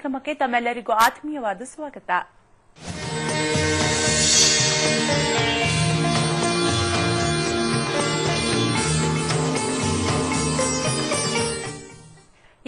ಕಾರ್ಯಕ್ರಮಕ್ಕೆ ತಮ್ಮೆಲ್ಲರಿಗೂ ಆತ್ಮೀಯವಾದ ಸ್ವಾಗತ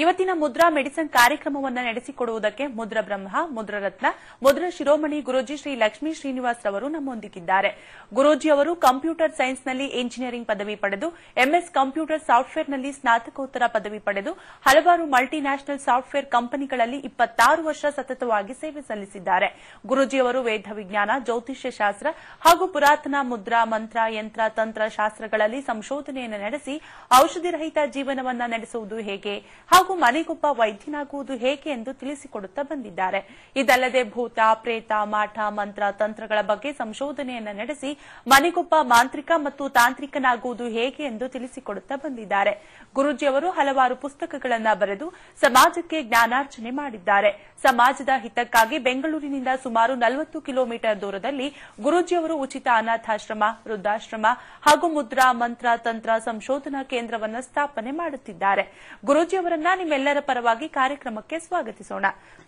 ಇವತ್ತಿನ ಮುದ್ರಾ ಮೆಡಿಸನ್ ಕಾರ್ಯಕ್ರಮವನ್ನು ನಡೆಸಿಕೊಡುವುದಕ್ಕೆ ಮುದ್ರ ಬ್ರಹ್ಮ ಮುದ್ರರತ್ನ ಮುದ್ರ ಶಿರೋಮಣಿ ಗುರೂಜಿ ಶ್ರೀ ಲಕ್ಷ್ಮೀ ಶ್ರೀನಿವಾಸ್ ರವರು ನಮ್ಮೊಂದಿಗಿದ್ದಾರೆ ಗುರೂಜಿ ಅವರು ಕಂಪ್ಯೂಟರ್ ಸೈನ್ಸ್ನಲ್ಲಿ ಇಂಜಿನಿಯರಿಂಗ್ ಪದವಿ ಪಡೆದು ಎಂಎಸ್ ಕಂಪ್ಯೂಟರ್ ಸಾಫ್ಟ್ವೇರ್ನಲ್ಲಿ ಸ್ನಾತಕೋತ್ತರ ಪದವಿ ಪಡೆದು ಹಲವಾರು ಮಲ್ಟಿನ್ಯಾಷನಲ್ ಸಾಫ್ಟ್ವೇರ್ ಕಂಪನಿಗಳಲ್ಲಿ ಇಪ್ಪತ್ತಾರು ವರ್ಷ ಸತತವಾಗಿ ಸೇವೆ ಸಲ್ಲಿಸಿದ್ದಾರೆ ಗುರೂಜಿಯವರು ವೇದ ವಿಜ್ಞಾನ ಜ್ಯೋತಿಷ್ಯ ಶಾಸ್ತ್ರ ಹಾಗೂ ಪುರಾತನ ಮುದ್ರಾ ಮಂತ್ರ ಯಂತ್ರ ತಂತ್ರ ಶಾಸ್ತ್ರಗಳಲ್ಲಿ ಸಂಶೋಧನೆಯನ್ನು ನಡೆಸಿ ಔಷಧಿರಹಿತ ಜೀವನವನ್ನು ನಡೆಸುವುದು ಹೇಗೆ ಹಾಗೂ ಮನೆಗೊಬ್ಬ ವೈದ್ಯನಾಗುವುದು ಹೇಗೆ ಎಂದು ತಿಳಿಸಿಕೊಡುತ್ತಾ ಬಂದಿದ್ದಾರೆ ಇದಲ್ಲದೆ ಭೂತ ಪ್ರೇತ ಮಾಠ ಮಂತ್ರ ತಂತ್ರಗಳ ಬಗ್ಗೆ ಸಂಶೋಧನೆಯನ್ನು ನಡೆಸಿ ಮನೆಗೊಬ್ಬ ಮಾಂತ್ರಿಕ ಮತ್ತು ತಾಂತ್ರಿಕನಾಗುವುದು ಹೇಗೆ ಎಂದು ತಿಳಿಸಿಕೊಡುತ್ತಾ ಬಂದಿದ್ದಾರೆ ಗುರುಜಿಯವರು ಹಲವಾರು ಪುಸ್ತಕಗಳನ್ನು ಬರೆದು ಸಮಾಜಕ್ಕೆ ಜ್ಞಾನಾರ್ಜನೆ ಮಾಡಿದ್ದಾರೆ ಸಮಾಜದ ಹಿತಕ್ಕಾಗಿ ಬೆಂಗಳೂರಿನಿಂದ ಸುಮಾರು ನಲವತ್ತು ಕಿಲೋಮೀಟರ್ ದೂರದಲ್ಲಿ ಗುರುಜಿಯವರು ಉಚಿತ ಅನಾಥಾಶ್ರಮ ವೃದ್ಧಾಶ್ರಮ ಹಾಗೂ ಮುದ್ರಾ ಮಂತ್ರ ತಂತ್ರ ಸಂಶೋಧನಾ ಕೇಂದ್ರವನ್ನು ಸ್ಥಾಪನೆ ಮಾಡುತ್ತಿದ್ದಾರೆ ಗುರುಜಿಯವರನ್ನ ನಿಮ್ಮೆಲ್ಲರ ಪರವಾಗಿ ಕಾರ್ಯಕ್ರಮಕ್ಕೆ ಸ್ವಾಗತಿಸೋಣ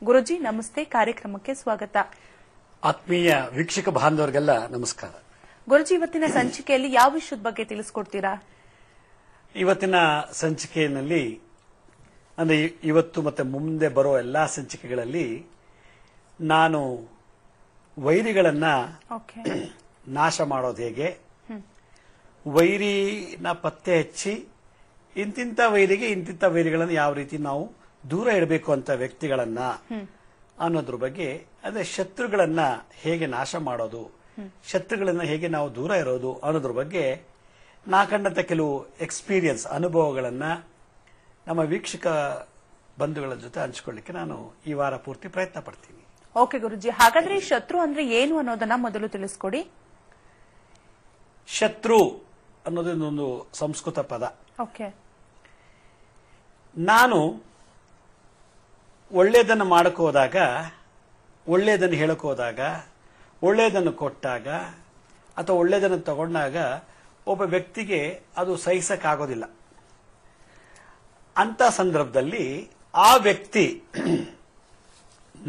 ಗುರುಜಿ ನಮಸ್ತೆ ಕಾರ್ಯಕ್ರಮಕ್ಕೆ ಸ್ವಾಗತ ಆತ್ಮೀಯ ವೀಕ್ಷಕ ಬಾಂಧವರಿಗೆಲ್ಲ ನಮಸ್ಕಾರ ಗುರುಜಿ ಇವತ್ತಿನ ಸಂಚಿಕೆಯಲ್ಲಿ ಯಾವ ವಿಷಯದ ಬಗ್ಗೆ ತಿಳಿಸ್ಕೊಡ್ತೀರಾ ಇವತ್ತಿನ ಸಂಚಿಕೆಯಲ್ಲಿ ಅಂದ್ರೆ ಇವತ್ತು ಮತ್ತೆ ಮುಂದೆ ಬರೋ ಎಲ್ಲಾ ಸಂಚಿಕೆಗಳಲ್ಲಿ ನಾನು ವೈರಿಗಳನ್ನ ನಾಶ ಮಾಡೋದು ಹೇಗೆ ವೈರಿನ ಪತ್ತೆ ಹಚ್ಚಿ ಇಂತಿಂತ ವೈರಿಗೆ ಇಂತಿಂತ ವೈರಿಗಳನ್ನು ಯಾವ ರೀತಿ ನಾವು ದೂರ ಇಡಬೇಕು ಅಂತ ವ್ಯಕ್ತಿಗಳನ್ನ ಅನ್ನೋದ್ರ ಬಗ್ಗೆ ಅದೇ ಶತ್ರುಗಳನ್ನ ಹೇಗೆ ನಾಶ ಮಾಡೋದು ಶತ್ರುಗಳನ್ನ ಹೇಗೆ ನಾವು ದೂರ ಇರೋದು ಅನ್ನೋದ್ರ ಬಗ್ಗೆ ನಾ ಕಂಡಂತ ಕೆಲವು ಎಕ್ಸ್ಪೀರಿಯನ್ಸ್ ಅನುಭವಗಳನ್ನ ನಮ್ಮ ವೀಕ್ಷಕ ಬಂಧುಗಳ ಜೊತೆ ಹಂಚಿಕೊಳ್ಳಿಕ್ಕೆ ನಾನು ಈ ವಾರ ಪೂರ್ತಿ ಪ್ರಯತ್ನ ಪಡ್ತೀನಿ ಓಕೆ ಗುರುಜಿ ಹಾಗಾದ್ರೆ ಶತ್ರು ಅಂದ್ರೆ ಏನು ಅನ್ನೋದನ್ನ ಮೊದಲು ತಿಳಿಸ್ಕೊಡಿ ಶತ್ರು ಅನ್ನೋದೊಂದು ಸಂಸ್ಕೃತ ಪದ ಓಕೆ ನಾನು ಒಳ್ಳೆಯದನ್ನು ಮಾಡೋಕ್ಕೋದಾಗ ಒಳ್ಳೆಯದನ್ನು ಹೇಳೋಕ್ಕೋದಾಗ ಒಳ್ಳೆಯದನ್ನು ಕೊಟ್ಟಾಗ ಅಥವಾ ಒಳ್ಳೆಯದನ್ನು ತಗೊಂಡಾಗ ಒಬ್ಬ ವ್ಯಕ್ತಿಗೆ ಅದು ಸಹಿಸಕ್ಕಾಗೋದಿಲ್ಲ ಅಂಥ ಸಂದರ್ಭದಲ್ಲಿ ಆ ವ್ಯಕ್ತಿ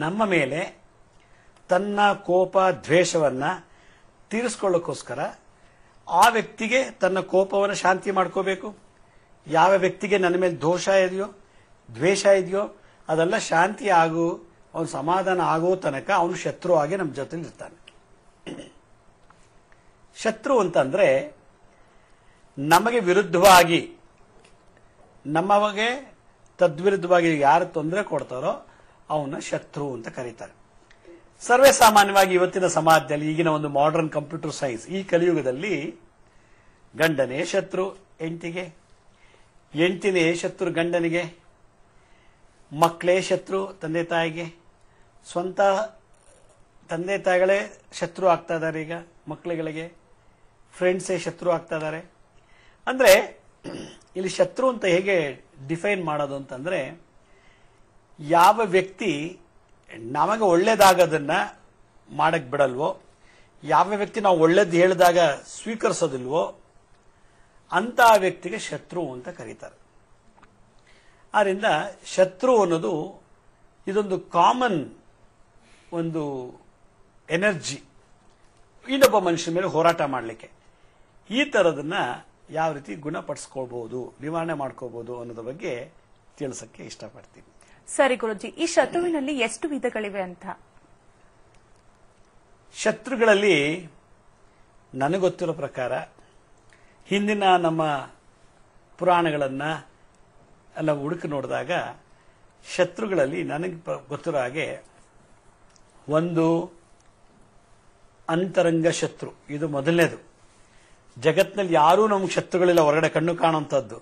ನಮ್ಮ ಮೇಲೆ ತನ್ನ ಕೋಪ ದ್ವೇಷವನ್ನು ತೀರಿಸ್ಕೊಳ್ಳೋಕ್ಕೋಸ್ಕರ ಆ ವ್ಯಕ್ತಿಗೆ ತನ್ನ ಕೋಪವನ್ನು ಶಾಂತಿ ಮಾಡ್ಕೋಬೇಕು ಯಾವ ವ್ಯಕ್ತಿಗೆ ನನ್ನ ಮೇಲೆ ದೋಷ ಇದೆಯೋ ದ್ವೇಷ ಇದೆಯೋ ಅದೆಲ್ಲ ಶಾಂತಿ ಆಗು ಅವನು ಸಮಾಧಾನ ಆಗೋ ತನಕ ಅವನು ಶತ್ರು ಆಗಿ ನಮ್ಮ ಜೊತೆಲಿ ಇರ್ತಾನೆ ಶತ್ರು ಅಂತಂದ್ರೆ ನಮಗೆ ವಿರುದ್ಧವಾಗಿ ನಮ್ಮವಾಗೆ ತದ್ವಿರುದ್ಧವಾಗಿ ಯಾರು ತೊಂದರೆ ಕೊಡ್ತಾರೋ ಅವನ ಶತ್ರು ಅಂತ ಕರೀತಾರೆ ಸರ್ವೇ ಸಾಮಾನ್ಯವಾಗಿ ಇವತ್ತಿನ ಸಮಾಜದಲ್ಲಿ ಈಗಿನ ಒಂದು ಮಾಡರ್ನ್ ಕಂಪ್ಯೂಟರ್ ಸೈನ್ಸ್ ಈ ಕಲಿಯುಗದಲ್ಲಿ ಗಂಡನೇ ಶತ್ರು ಎಂಟಿಗೆ ಹೆಂಡ್ತಿನೇ ಶತ್ರು ಗಂಡನಿಗೆ ಮಕ್ಕಳೇ ಶತ್ರು ತಂದೆ ತಾಯಿಗೆ ಸ್ವಂತ ತಂದೆ ತಾಯಿಗಳೇ ಶತ್ರು ಆಗ್ತಾ ಇದ್ದಾರೆ ಈಗ ಮಕ್ಕಳುಗಳಿಗೆ ಫ್ರೆಂಡ್ಸೇ ಶತ್ರು ಆಗ್ತಾ ಇದ್ದಾರೆ ಅಂದರೆ ಇಲ್ಲಿ ಶತ್ರು ಅಂತ ಹೇಗೆ ಡಿಫೈನ್ ಮಾಡೋದು ಅಂತಂದರೆ ಯಾವ ವ್ಯಕ್ತಿ ನಮಗೆ ಒಳ್ಳೇದಾಗೋದನ್ನು ಮಾಡಕ್ಕೆ ಬಿಡಲ್ವೋ ಯಾವ ವ್ಯಕ್ತಿ ನಾವು ಒಳ್ಳೇದು ಹೇಳಿದಾಗ ಸ್ವೀಕರಿಸೋದಿಲ್ವೋ ಅಂತ ವ್ಯಕ್ತಿಗೆ ಶತ್ರು ಅಂತ ಕರೀತಾರೆ ಆದ್ರಿಂದ ಶತ್ರು ಅನ್ನೋದು ಇದೊಂದು ಕಾಮನ್ ಒಂದು ಎನರ್ಜಿ ಇನ್ನೊಬ್ಬ ಮನುಷ್ಯನ ಮೇಲೆ ಹೋರಾಟ ಮಾಡಲಿಕ್ಕೆ ಈ ಥರದನ್ನ ಯಾವ ರೀತಿ ಗುಣಪಡಿಸ್ಕೊಳ್ಬಹುದು ನಿವಾರಣೆ ಮಾಡ್ಕೋಬಹುದು ಅನ್ನೋದ್ರ ಬಗ್ಗೆ ತಿಳಿಸಕ್ಕೆ ಇಷ್ಟಪಡ್ತೀನಿ ಸರಿ ಗುರುಜಿ ಈ ಶತ್ರುವಿನಲ್ಲಿ ಎಷ್ಟು ವಿಧಗಳಿವೆ ಅಂತ ಶತ್ರುಗಳಲ್ಲಿ ನನಗೊತ್ತಿರೋ ಪ್ರಕಾರ ಹಿಂದಿನ ನಮ್ಮ ಪುರಾಣಗಳನ್ನು ಎಲ್ಲ ಹುಡುಕಿ ನೋಡಿದಾಗ ಶತ್ರುಗಳಲ್ಲಿ ನನಗೆ ಗೊತ್ತಿರೋ ಹಾಗೆ ಒಂದು ಅಂತರಂಗ ಶತ್ರು ಇದು ಮೊದಲನೇದು ಜಗತ್ನಲ್ಲಿ ಯಾರೂ ನಮ್ಗೆ ಶತ್ರುಗಳಿಲ್ಲ ಹೊರಗಡೆ ಕಣ್ಣು ಕಾಣುವಂಥದ್ದು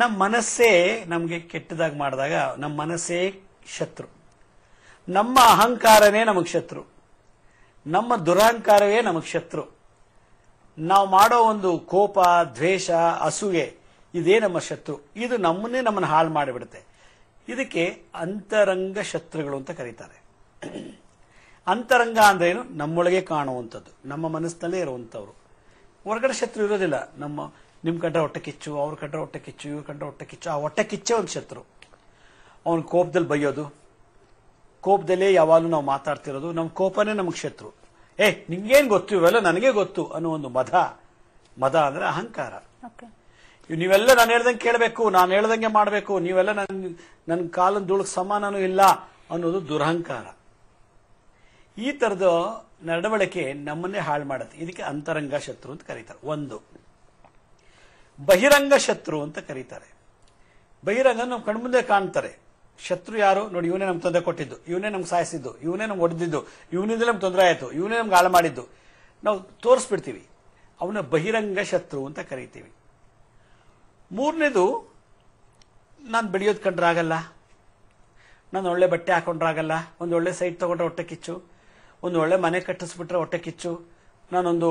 ನಮ್ಮ ಮನಸ್ಸೇ ನಮಗೆ ಕೆಟ್ಟದಾಗಿ ಮಾಡಿದಾಗ ನಮ್ಮ ಮನಸ್ಸೇ ಶತ್ರು ನಮ್ಮ ಅಹಂಕಾರನೇ ನಮಗೆ ಶತ್ರು ನಮ್ಮ ದುರಹಂಕಾರವೇ ನಮಗೆ ಶತ್ರು ನಾವು ಮಾಡೋ ಒಂದು ಕೋಪ ದ್ವೇಷ ಅಸೂಯೆ ಇದೇ ನಮ್ಮ ಶತ್ರು ಇದು ನಮ್ಮನ್ನೇ ನಮ್ಮನ್ನು ಹಾಳು ಮಾಡಿಬಿಡುತ್ತೆ ಇದಕ್ಕೆ ಅಂತರಂಗ ಶತ್ರುಗಳು ಅಂತ ಕರೀತಾರೆ ಅಂತರಂಗ ಅಂದ್ರೆ ಏನು ನಮ್ಮೊಳಗೆ ಕಾಣುವಂಥದ್ದು ನಮ್ಮ ಮನಸ್ಸಿನಲ್ಲೇ ಇರುವಂಥವ್ರು ಹೊರಗಡೆ ಶತ್ರು ಇರೋದಿಲ್ಲ ನಮ್ಮ ನಿಮ್ಮ ಕಂಡ್ರೆ ಹೊಟ್ಟೆ ಕಿಚ್ಚು ಅವ್ರ ಕಂಡ್ರೆ ಹೊಟ್ಟೆ ಕಿಚ್ಚು ಇವ್ರ ಕಂಡ್ರೆ ಹೊಟ್ಟೆ ಕಿಚ್ಚು ಆ ಹೊಟ್ಟೆ ಕಿಚ್ಚೇ ಒಂದು ಶತ್ರು ಅವನ ಕೋಪದಲ್ಲಿ ಬೈಯೋದು ಕೋಪದಲ್ಲೇ ಯಾವಾಗಲೂ ನಾವು ಮಾತಾಡ್ತಿರೋದು ನಮ್ಮ ಕೋಪನೇ ನಮಗೆ ಶತ್ರು ಏ ನಿಮ್ಗೇನು ಗೊತ್ತು ಇವೆಲ್ಲ ನನಗೆ ಗೊತ್ತು ಅನ್ನೋ ಒಂದು ಮದ ಮದ ಅಂದ್ರೆ ಅಹಂಕಾರ ನೀವೆಲ್ಲ ನಾನು ಹೇಳ್ದಂಗೆ ಕೇಳಬೇಕು ನಾನು ಹೇಳ್ದಂಗೆ ಮಾಡಬೇಕು ನೀವೆಲ್ಲ ನನ್ನ ನನ್ನ ಕಾಲನ ಧೂಳಕ್ಕೆ ಸಮಾನನೂ ಇಲ್ಲ ಅನ್ನೋದು ದುರಹಂಕಾರ ಈ ಥರದ ನಡವಳಿಕೆ ನಮ್ಮನ್ನೇ ಹಾಳು ಮಾಡುತ್ತೆ ಇದಕ್ಕೆ ಅಂತರಂಗ ಶತ್ರು ಅಂತ ಕರೀತಾರೆ ಒಂದು ಬಹಿರಂಗ ಶತ್ರು ಅಂತ ಕರೀತಾರೆ ಬಹಿರಂಗ ಕಣ್ಮುಂದೆ ಕಾಣ್ತಾರೆ ಶತ್ರು ಯಾರು ನೋಡಿ ಇವನೇ ನಮ್ಗೆ ತೊಂದರೆ ಕೊಟ್ಟಿದ್ದು ಇವನೇ ನಮ್ಗೆ ಸಾಯಿಸಿದ್ದು ಇವನೇ ನಮ್ಗೆ ಹೊಡೆದಿದ್ದು ಇವನಿಂದ ನಮ್ಗೆ ತೊಂದರೆ ಆಯಿತು ಇವನೇ ನಮ್ಗೆ ಹಾಳು ಮಾಡಿದ್ದು ನಾವು ತೋರಿಸ್ಬಿಡ್ತೀವಿ ಅವನ ಬಹಿರಂಗ ಶತ್ರು ಅಂತ ಕರಿತೀವಿ ಮೂರನೇದು ನಾನು ಬೆಳೆಯೋದು ಕಂಡ್ರಾಗಲ್ಲ ನಾನು ಒಳ್ಳೆ ಬಟ್ಟೆ ಹಾಕೊಂಡ್ರಾಗಲ್ಲ ಒಂದು ಒಳ್ಳೆ ಸೈಟ್ ತೊಗೊಂಡ್ರೆ ಹೊಟ್ಟೆ ಕಿಚ್ಚು ಒಂದು ಒಳ್ಳೆ ಮನೆ ಕಟ್ಟಿಸ್ಬಿಟ್ರೆ ಹೊಟ್ಟೆ ಕಿಚ್ಚು ನಾನೊಂದು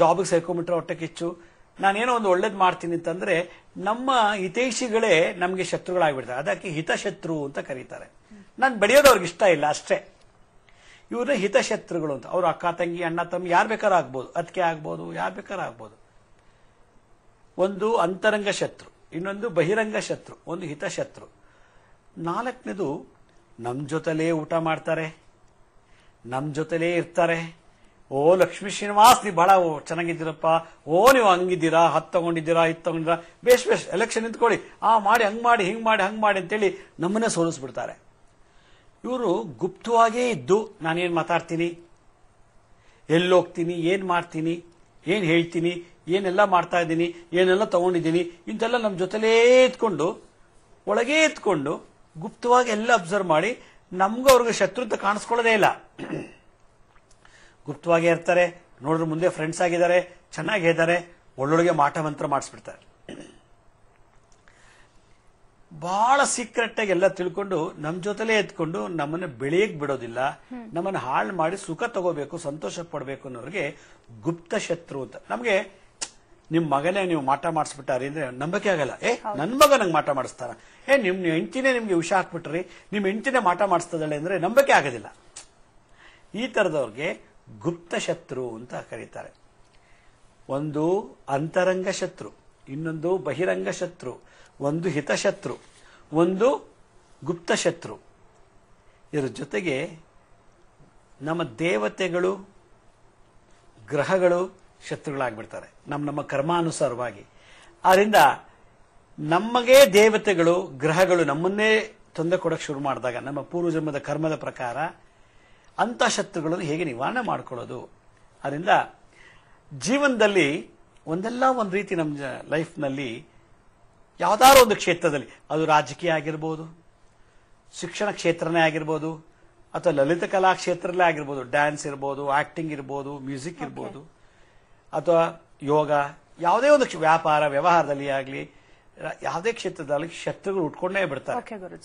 ಜಾಬಿಗೆ ಸೇರ್ಕೊಂಡ್ಬಿಟ್ರೆ ಹೊಟ್ಟೆ ಕಿಚ್ಚು ನಾನೇನೋ ಒಂದು ಒಳ್ಳೇದು ಮಾಡ್ತೀನಿ ಅಂತಂದ್ರೆ ನಮ್ಮ ಹಿತೈಷಿಗಳೇ ನಮಗೆ ಶತ್ರುಗಳಾಗ್ಬಿಡ್ತಾರೆ ಅದಕ್ಕೆ ಹಿತಶತ್ರು ಅಂತ ಕರೀತಾರೆ ನಾನು ಬೆಳೆಯೋದು ಅವ್ರಿಗೆ ಇಷ್ಟ ಇಲ್ಲ ಅಷ್ಟೇ ಇವ್ರನ್ನ ಹಿತಶತ್ರುಗಳು ಅಂತ ಅವ್ರ ಅಕ್ಕ ತಂಗಿ ಅಣ್ಣ ತಮ್ಮ ಯಾರು ಬೇಕಾದ್ರೂ ಆಗ್ಬೋದು ಅದಕ್ಕೆ ಆಗ್ಬೋದು ಯಾರು ಬೇಕಾದ್ರೂ ಆಗ್ಬೋದು ಒಂದು ಅಂತರಂಗ ಶತ್ರು ಇನ್ನೊಂದು ಬಹಿರಂಗ ಶತ್ರು ಒಂದು ಹಿತಶತ್ರು ನಾಲ್ಕನೇದು ನಮ್ಮ ಜೊತೆಲೇ ಊಟ ಮಾಡ್ತಾರೆ ನಮ್ಮ ಜೊತೆಲೇ ಇರ್ತಾರೆ ಓ ಲಕ್ಷ್ಮೀ ಶ್ರೀನಿವಾಸ್ ನೀವು ಬಹಳ ಚೆನ್ನಾಗಿದ್ದೀರಪ್ಪ ಓ ನೀವು ಹಂಗಿದ್ದೀರಾ ಹತ್ತು ತಗೊಂಡಿದ್ದೀರಾ ಇದು ತಗೊಂಡಿದ್ದೀರಾ ಬೇಷ್ ಬೇಷ್ ಎಲೆಕ್ಷನ್ ನಿಂತ್ಕೊಳ್ಳಿ ಆ ಮಾಡಿ ಹಂಗೆ ಮಾಡಿ ಹಿಂಗೆ ಮಾಡಿ ಹಂಗೆ ಮಾಡಿ ಅಂತೇಳಿ ನಮ್ಮನ್ನೇ ಸೋಲಿಸ್ಬಿಡ್ತಾರೆ ಇವರು ಗುಪ್ತವಾಗೇ ಇದ್ದು ನಾನೇನು ಮಾತಾಡ್ತೀನಿ ಹೋಗ್ತೀನಿ ಏನು ಮಾಡ್ತೀನಿ ಏನು ಹೇಳ್ತೀನಿ ಏನೆಲ್ಲ ಮಾಡ್ತಾ ಇದ್ದೀನಿ ಏನೆಲ್ಲ ತಗೊಂಡಿದ್ದೀನಿ ಇಂತೆಲ್ಲ ನಮ್ಮ ಜೊತೆಲೇ ಇದ್ಕೊಂಡು ಒಳಗೇ ಇದ್ಕೊಂಡು ಗುಪ್ತವಾಗಿ ಎಲ್ಲ ಅಬ್ಸರ್ವ್ ಮಾಡಿ ನಮಗೂ ಅವ್ರಿಗೆ ಶತ್ರುತ್ವ ಕಾಣಿಸ್ಕೊಳ್ಳೋದೇ ಇಲ್ಲ ಗುಪ್ತವಾಗೇ ಇರ್ತಾರೆ ನೋಡಿದ್ರೆ ಮುಂದೆ ಫ್ರೆಂಡ್ಸ್ ಆಗಿದ್ದಾರೆ ಚೆನ್ನಾಗಿ ಇದ್ದಾರೆ ಒಳ್ಳೊಳಗೆ ಮಾಟ ಮಂತ್ರ ಮಾಡಿಸ್ಬಿಡ್ತಾರೆ ಬಹಳ ಸೀಕ್ರೆಟ್ ಆಗಿ ಎಲ್ಲ ತಿಳ್ಕೊಂಡು ನಮ್ಮ ಜೊತೆಲೆ ಎತ್ಕೊಂಡು ನಮ್ಮನ್ನ ಬೆಳೆಯಕ್ ಬಿಡೋದಿಲ್ಲ ನಮ್ಮನ್ನ ಹಾಳು ಮಾಡಿ ಸುಖ ತಗೋಬೇಕು ಸಂತೋಷ ಪಡಬೇಕು ಅನ್ನೋರಿಗೆ ಗುಪ್ತ ಶತ್ರು ಅಂತ ನಮ್ಗೆ ನಿಮ್ ಮಗನೇ ನೀವು ಮಾಟ ಮಾಡಿಸ್ಬಿಟ್ಟಾರಿ ಅಂದ್ರೆ ನಂಬಿಕೆ ಆಗಲ್ಲ ಏ ನನ್ನ ಮಗ ನಂಗೆ ಮಾಟ ಮಾಡಿಸ್ತಾರ ಏ ನಿಮ್ ಹೆಂಡತಿನೇ ನಿಮ್ಗೆ ವಿಷ ಹಾಕ್ಬಿಟ್ರಿ ನಿಮ್ ಹೆಂಡತಿನೇ ಮಾಟ ಮಾಡಿಸ್ತದಳೆ ಅಂದ್ರೆ ನಂಬಿಕೆ ಆಗೋದಿಲ್ಲ ಈ ತರದವ್ರಿಗೆ ಗುಪ್ತ ಶತ್ರು ಅಂತ ಕರೀತಾರೆ ಒಂದು ಅಂತರಂಗ ಶತ್ರು ಇನ್ನೊಂದು ಬಹಿರಂಗ ಶತ್ರು ಒಂದು ಹಿತಶತ್ರು ಒಂದು ಗುಪ್ತ ಶತ್ರು ಇದರ ಜೊತೆಗೆ ನಮ್ಮ ದೇವತೆಗಳು ಗ್ರಹಗಳು ಶತ್ರುಗಳಾಗ್ಬಿಡ್ತಾರೆ ನಮ್ಮ ನಮ್ಮ ಕರ್ಮಾನುಸಾರವಾಗಿ ಆದ್ದರಿಂದ ನಮಗೆ ದೇವತೆಗಳು ಗ್ರಹಗಳು ನಮ್ಮನ್ನೇ ತೊಂದರೆ ಕೊಡೋಕೆ ಶುರು ಮಾಡಿದಾಗ ನಮ್ಮ ಪೂರ್ವಜನ್ಮದ ಕರ್ಮದ ಪ್ರಕಾರ ಅಂಥ ಶತ್ರುಗಳನ್ನು ಹೇಗೆ ನಿವಾರಣೆ ಮಾಡ್ಕೊಳ್ಳೋದು ಅದರಿಂದ ಜೀವನದಲ್ಲಿ ಒಂದೆಲ್ಲ ಒಂದು ರೀತಿ ನಮ್ಮ ಲೈಫ್ನಲ್ಲಿ ಯಾವುದಾದ್ರೂ ಒಂದು ಕ್ಷೇತ್ರದಲ್ಲಿ ಅದು ರಾಜಕೀಯ ಆಗಿರ್ಬೋದು ಶಿಕ್ಷಣ ಕ್ಷೇತ್ರನೇ ಆಗಿರ್ಬೋದು ಅಥವಾ ಲಲಿತ ಕಲಾ ಕ್ಷೇತ್ರದಲ್ಲೇ ಆಗಿರ್ಬೋದು ಡ್ಯಾನ್ಸ್ ಇರ್ಬೋದು ಆಕ್ಟಿಂಗ್ ಇರ್ಬೋದು ಮ್ಯೂಸಿಕ್ ಇರ್ಬೋದು ಅಥವಾ ಯೋಗ ಯಾವುದೇ ಒಂದು ವ್ಯಾಪಾರ ವ್ಯವಹಾರದಲ್ಲಿ ಆಗಲಿ ಯಾವುದೇ ಕ್ಷೇತ್ರದಲ್ಲಿ ಶತ್ರುಗಳು ಉಟ್ಕೊಂಡೇ ಬಿಡ್ತಾರೆ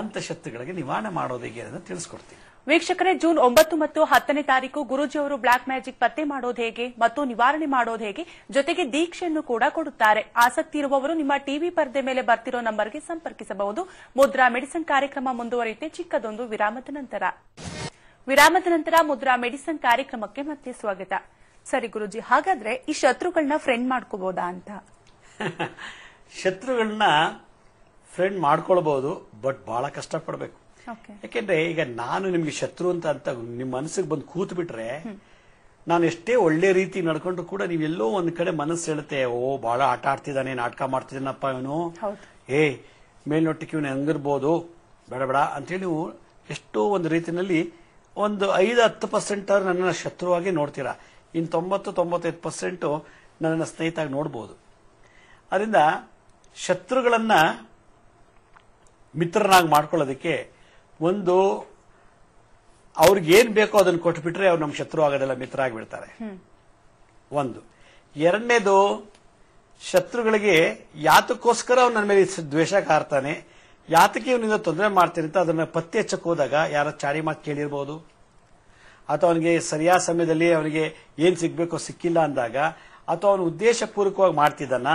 ಅಂತ ಶತ್ರುಗಳಿಗೆ ನಿವಾರಣೆ ಮಾಡೋದು ಹೇಗೆ ತಿಳಿಸ್ಕೊಡ್ತೀನಿ ವೀಕ್ಷಕರೇ ಜೂನ್ ಒಂಬತ್ತು ಮತ್ತು ಹತ್ತನೇ ತಾರೀಕು ಗುರೂಜಿ ಅವರು ಬ್ಲಾಕ್ ಮ್ಯಾಜಿಕ್ ಪತ್ತೆ ಮಾಡೋದು ಹೇಗೆ ಮತ್ತು ನಿವಾರಣೆ ಮಾಡೋದು ಹೇಗೆ ಜೊತೆಗೆ ದೀಕ್ಷೆಯನ್ನು ಕೂಡ ಕೊಡುತ್ತಾರೆ ಆಸಕ್ತಿ ಇರುವವರು ನಿಮ್ಮ ಟಿವಿ ಪರದೆ ಮೇಲೆ ಬರ್ತಿರೋ ನಂಬರ್ಗೆ ಸಂಪರ್ಕಿಸಬಹುದು ಮುದ್ರಾ ಮೆಡಿಸನ್ ಕಾರ್ಯಕ್ರಮ ಮುಂದುವರಿಯುತ್ತೆ ಚಿಕ್ಕದೊಂದು ವಿರಾಮದ ನಂತರ ವಿರಾಮದ ನಂತರ ಮುದ್ರಾ ಮೆಡಿಸನ್ ಕಾರ್ಯಕ್ರಮಕ್ಕೆ ಮತ್ತೆ ಸ್ವಾಗತ ಸರಿ ಗುರುಜಿ ಹಾಗಾದ್ರೆ ಈ ಶತ್ರುಗಳನ್ನ ಫ್ರೆಂಡ್ ಮಾಡ್ಕೋಬಹುದಾ ಅಂತ ಶತ್ರುಗಳನ್ನ ಫ್ರೆಂಡ್ ಮಾಡ್ಕೊಳ್ಬಹುದು ಬಟ್ ಬಹಳ ಕಷ್ಟಪಡಬೇಕು ಯಾಕೆಂದ್ರೆ ಈಗ ನಾನು ನಿಮ್ಗೆ ಶತ್ರು ಅಂತ ಅಂತ ನಿಮ್ಮ ಮನಸ್ಸಿಗೆ ಬಂದು ಕೂತ್ ಬಿಟ್ರೆ ನಾನು ಎಷ್ಟೇ ಒಳ್ಳೆ ರೀತಿ ನಡ್ಕೊಂಡ್ರು ಕೂಡ ನೀವು ಎಲ್ಲೋ ಒಂದ್ ಕಡೆ ಮನಸ್ಸು ಹೇಳುತ್ತೆ ಓ ಬಹಳ ಆಟ ಆಡ್ತಿದ್ದಾನೆ ನಾಟಕ ಮಾಡ್ತಿದ್ದಾನಪ್ಪ ಇವನು ಏ ಮೇಲ್ನೋಟಕ್ಕೆ ಇವನು ಹೆಂಗಿರ್ಬೋದು ಬೇಡ ಬೇಡ ಅಂತೇಳಿ ನೀವು ಎಷ್ಟೋ ಒಂದು ರೀತಿನಲ್ಲಿ ಒಂದು ಐದು ಹತ್ತು ಪರ್ಸೆಂಟ್ ಆದ್ರೂ ನನ್ನನ್ನು ಶತ್ರುವಾಗಿ ನೋಡ್ತೀರಾ ಇನ್ ತೊಂಬತ್ತು ತೊಂಬತ್ತೈದು ಪರ್ಸೆಂಟ್ ನನ್ನ ಸ್ನೇಹಿತ ನೋಡ್ಬೋದು ಅದರಿಂದ ಶತ್ರುಗಳನ್ನ ಮಿತ್ರನಾಗಿ ಮಾಡ್ಕೊಳ್ಳೋದಕ್ಕೆ ಒಂದು ಅವ್ರಿಗೇನ್ ಬೇಕೋ ಅದನ್ನು ಕೊಟ್ಬಿಟ್ರೆ ಅವ್ರು ನಮ್ಮ ಶತ್ರು ಆಗೋದಿಲ್ಲ ಮಿತ್ರ ಆಗಿಬಿಡ್ತಾರೆ ಒಂದು ಎರಡನೇದು ಶತ್ರುಗಳಿಗೆ ಯಾತಕ್ಕೋಸ್ಕರ ಅವ್ನು ನನ್ನ ಮೇಲೆ ದ್ವೇಷ ಕಾರ್ತಾನೆ ಯಾತಕ್ಕೆ ಇವನಿಂದ ತೊಂದರೆ ಮಾಡ್ತೀನಿ ಅಂತ ಅದನ್ನ ಪತ್ತೆ ಹಚ್ಚಕ್ಕೆ ಹೋದಾಗ ಯಾರ ಚಾಡಿ ಮಾತು ಕೇಳಿರ್ಬೋದು ಅಥವಾ ಅವನಿಗೆ ಸರಿಯಾದ ಸಮಯದಲ್ಲಿ ಅವನಿಗೆ ಏನು ಸಿಗಬೇಕೋ ಸಿಕ್ಕಿಲ್ಲ ಅಂದಾಗ ಅಥವಾ ಅವನು ಉದ್ದೇಶಪೂರ್ವಕವಾಗಿ ಮಾಡ್ತಿದ್ದಾನ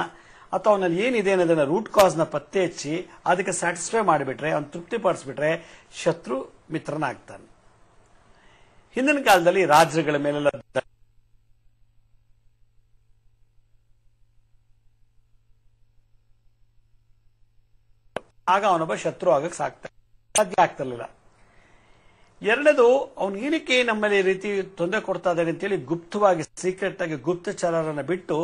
ಅಥವಾ ಅವನಲ್ಲಿ ಏನಿದೆ ಅನ್ನೋದನ್ನ ರೂಟ್ ಕಾಸ್ನ ಪತ್ತೆ ಹಚ್ಚಿ ಅದಕ್ಕೆ ಸ್ಯಾಟಿಸ್ಫೈ ಮಾಡಿಬಿಟ್ರೆ ಅವ್ನು ತೃಪ್ತಿಪಡಿಸ್ಬಿಟ್ರೆ ಶತ್ರು ಮಿತ್ರನಾಗ್ತಾನೆ ಹಿಂದಿನ ಕಾಲದಲ್ಲಿ ರಾಜ್ಯಗಳ ಮೇಲೆಲ್ಲ ಆಗ ಅವನೊಬ್ಬ ಶತ್ರು ಆಗಕ್ಕೆ ಸಾಕ್ತಾನೆ ಸಾಧ್ಯ ಆಗ್ತಿರ್ಲಿಲ್ಲ ಎರಡದು ಅವನು ಏನಕ್ಕೆ ನಮ್ಮಲ್ಲಿ ರೀತಿ ತೊಂದರೆ ಕೊಡ್ತಾ ಇದ್ದಾನೆ ಅಂತೇಳಿ ಗುಪ್ತವಾಗಿ ಸೀಕ್ರೆಟ್ ಆಗಿ ಗುಪ್ತಚರರನ್ನ ಬಿಟ್ಟು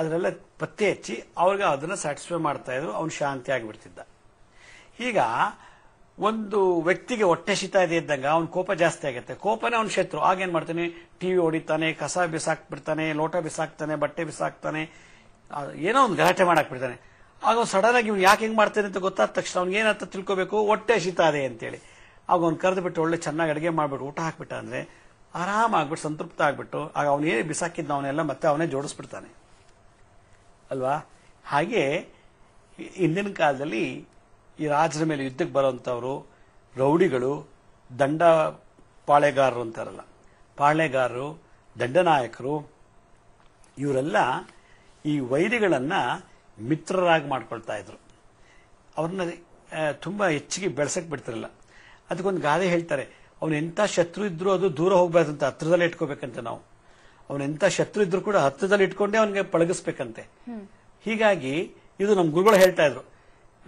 ಅದನ್ನೆಲ್ಲ ಪತ್ತೆ ಹಚ್ಚಿ ಅವ್ರಿಗೆ ಅದನ್ನು ಸ್ಯಾಟಿಸ್ಫೈ ಮಾಡ್ತಾ ಇದ್ರು ಅವನು ಶಾಂತಿ ಆಗಿಬಿಡ್ತಿದ್ದ ಈಗ ಒಂದು ವ್ಯಕ್ತಿಗೆ ಹೊಟ್ಟೆ ಶೀತ ಇದೆ ಇದ್ದಂಗ ಅವ್ನ ಕೋಪ ಜಾಸ್ತಿ ಆಗುತ್ತೆ ಕೋಪನೇ ಅವ್ನ ಶತ್ರು ಆಗೇನ್ ಮಾಡ್ತಾನೆ ಟಿವಿ ಹೊಡಿತಾನೆ ಕಸ ಬಿಸಾಕ್ಬಿಡ್ತಾನೆ ಲೋಟ ಬಿಸಾಕ್ತಾನೆ ಬಟ್ಟೆ ಬಿಸಾಕ್ತಾನೆ ಏನೋ ಒಂದು ಗಲಾಟೆ ಮಾಡಾಕ್ ಬಿಡ್ತಾನೆ ಆಗ ಸಡನ್ ಆಗಿ ಇವ್ನು ಯಾಕೆ ಹೆಂಗ್ ಮಾಡ್ತಾನೆ ಅಂತ ಗೊತ್ತಾದ ತಕ್ಷಣ ಅವ್ನಿಗೆ ಏನಂತ ತಿಳ್ಕೊಬೇಕು ಹೊಟ್ಟೆ ಶೀತ ಅದೇ ಅಂತೇಳಿ ಆಗ ಅವ್ನು ಕರೆದು ಬಿಟ್ಟು ಒಳ್ಳೆ ಚೆನ್ನಾಗಿ ಅಡುಗೆ ಮಾಡ್ಬಿಟ್ಟು ಊಟ ಹಾಕ್ಬಿಟ್ಟ ಅಂದ್ರೆ ಆರಾಮಾಗ್ಬಿಟ್ಟು ಸಂತೃಪ್ತ ಆಗ್ಬಿಟ್ಟು ಆಗ ಅವನೇ ಬಿಸಾಕಿದ್ದ ಅವನೆಲ್ಲ ಮತ್ತೆ ಅವನೇ ಜೋಡಿಸ್ಬಿಡ್ತಾನೆ ಅಲ್ವಾ ಹಾಗೆ ಹಿಂದಿನ ಕಾಲದಲ್ಲಿ ಈ ರಾಜರ ಮೇಲೆ ಯುದ್ಧಕ್ಕೆ ಬರುವಂತವರು ರೌಡಿಗಳು ದಂಡ ಪಾಳೆಗಾರರು ಅಂತಾರಲ್ಲ ಪಾಳೆಗಾರರು ದಂಡನಾಯಕರು ಇವರೆಲ್ಲ ಈ ವೈರಿಗಳನ್ನು ಮಿತ್ರರಾಗಿ ಮಾಡ್ಕೊಳ್ತಾ ಇದ್ರು ಅವ್ರನ್ನ ತುಂಬ ಹೆಚ್ಚಿಗೆ ಬೆಳೆಸಕ್ಕೆ ಬಿಡ್ತಿರಲ್ಲ ಅದಕ್ಕೊಂದು ಗಾದೆ ಹೇಳ್ತಾರೆ ಅವನು ಎಂಥ ಶತ್ರು ಇದ್ರೂ ಅದು ದೂರ ಹೋಗ್ಬಾರ್ದಂತ ಹತ್ರದಲ್ಲೇ ಇಟ್ಕೋಬೇಕಂತ ನಾವು ಅವನೆಂತ ಶತ್ರು ಇದ್ರು ಕೂಡ ಹತ್ತದಲ್ಲಿ ಇಟ್ಕೊಂಡೇ ಅವನಿಗೆ ಪಳಗಿಸ್ಬೇಕಂತೆ ಹೀಗಾಗಿ ಇದು ನಮ್ ಗುರುಗಳು ಹೇಳ್ತಾ ಇದ್ರು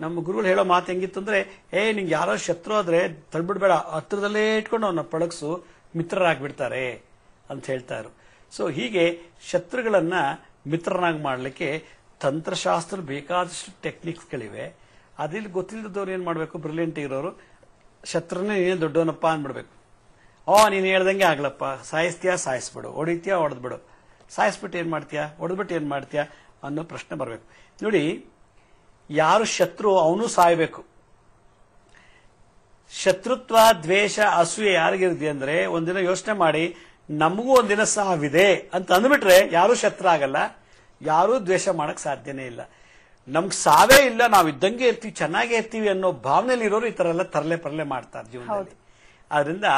ನಮ್ಮ ಗುರುಗಳು ಹೇಳೋ ಮಾತು ಹೆಂಗಿತ್ತು ಅಂದ್ರೆ ಏ ನಿಂಗೆ ಯಾರೋ ಶತ್ರು ಆದ್ರೆ ತಳ್ಬಿಡ್ಬೇಡ ಹತ್ರದಲ್ಲೇ ಇಟ್ಕೊಂಡು ಅವನ್ನ ಪಳಗಿಸು ಮಿತ್ರರಾಗ್ಬಿಡ್ತಾರೆ ಅಂತ ಹೇಳ್ತಾ ಇದ್ರು ಸೊ ಹೀಗೆ ಶತ್ರುಗಳನ್ನ ಮಿತ್ರನಾಗಿ ಮಾಡಲಿಕ್ಕೆ ತಂತ್ರಶಾಸ್ತ್ರ ಬೇಕಾದಷ್ಟು ಟೆಕ್ನಿಕ್ಸ್ ಗಳಿವೆ ಅದಿಲ್ಲಿ ಗೊತ್ತಿಲ್ಲದವ್ರು ಏನ್ ಮಾಡ್ಬೇಕು ಬ್ರಿಲಿಯಂಟ್ ಇರೋರು ಶತ್ರುನೇ ಏನೇ ದೊಡ್ಡವನಪ್ಪ ಅಂದ್ಬಿಡ್ಬೇಕು ಓ ನೀನ್ ಹೇಳ್ದಂಗೆ ಆಗ್ಲಪ್ಪ ಸಾಯಿಸ್ತೀಯಾ ಸಾಯಿಸ್ಬಿಡು ಹೊಡಿತೀಯಾ ಹೊಡೆದ್ಬಿಡು ಸಾಯಿಸ್ಬಿಟ್ಟು ಏನು ಮಾಡ್ತೀಯ ಹೊಡೆದ್ಬಿಟ್ಟು ಏನು ಮಾಡ್ತೀಯ ಅನ್ನೋ ಪ್ರಶ್ನೆ ಬರಬೇಕು ನೋಡಿ ಯಾರು ಶತ್ರು ಅವನು ಸಾಯಬೇಕು ಶತ್ರುತ್ವ ದ್ವೇಷ ಅಸೂಯೆ ಯಾರಿಗಿರುತ್ತೆ ಅಂದ್ರೆ ಒಂದಿನ ಯೋಚನೆ ಮಾಡಿ ನಮಗೂ ಒಂದಿನ ಸಾವಿದೆ ಅಂತ ಅಂದ್ಬಿಟ್ರೆ ಯಾರೂ ಶತ್ರು ಆಗಲ್ಲ ಯಾರೂ ದ್ವೇಷ ಮಾಡಕ್ ಸಾಧ್ಯನೇ ಇಲ್ಲ ನಮ್ಗೆ ಸಾವೇ ಇಲ್ಲ ನಾವು ಇದ್ದಂಗೆ ಇರ್ತೀವಿ ಚೆನ್ನಾಗೇ ಇರ್ತೀವಿ ಅನ್ನೋ ಭಾವನೆಯಲ್ಲಿ ಇರೋರು ಈ ತರ ಎಲ್ಲ ತರಲೆ ಪರಲೆ ಮಾಡ್ತಾರೆ ಜೀವನದಲ್ಲಿ ಆದ್ರಿಂದ